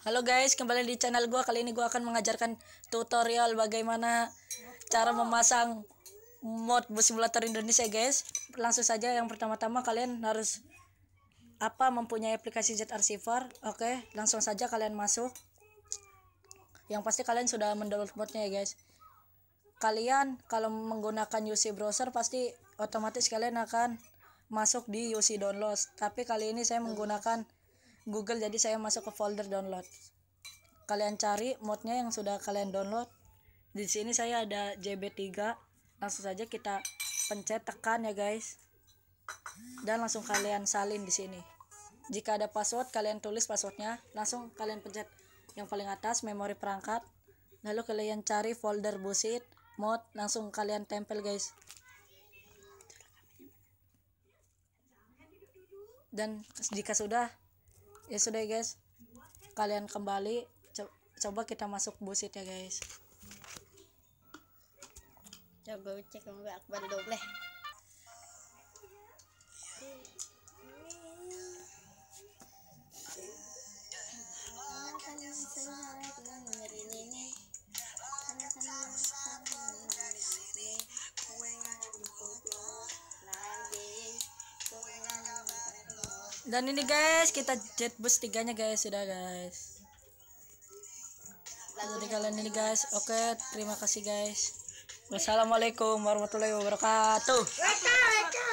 Halo guys, kembali di channel gua. Kali ini gua akan mengajarkan tutorial bagaimana cara memasang mod bus simulator Indonesia, guys. Langsung saja yang pertama-tama kalian harus apa mempunyai aplikasi ZRC4. Oke, langsung saja kalian masuk. Yang pasti kalian sudah mendownload modnya ya, guys. Kalian kalau menggunakan UC browser pasti otomatis kalian akan masuk di UC download. Tapi kali ini saya menggunakan Google jadi saya masuk ke folder download kalian cari modnya yang sudah kalian download di sini saya ada JB3 langsung saja kita pencet tekan ya guys dan langsung kalian salin di sini jika ada password kalian tulis passwordnya langsung kalian pencet yang paling atas memori perangkat lalu kalian cari folder busit mod langsung kalian tempel guys dan jika sudah ya sudah guys kalian kembali coba kita masuk busit ya guys coba cek enggak akbar dobleh dan ini guys kita jet bus tiganya guys sudah guys jadi kalian ini guys oke terima kasih guys wassalamualaikum warahmatullahi wabarakatuh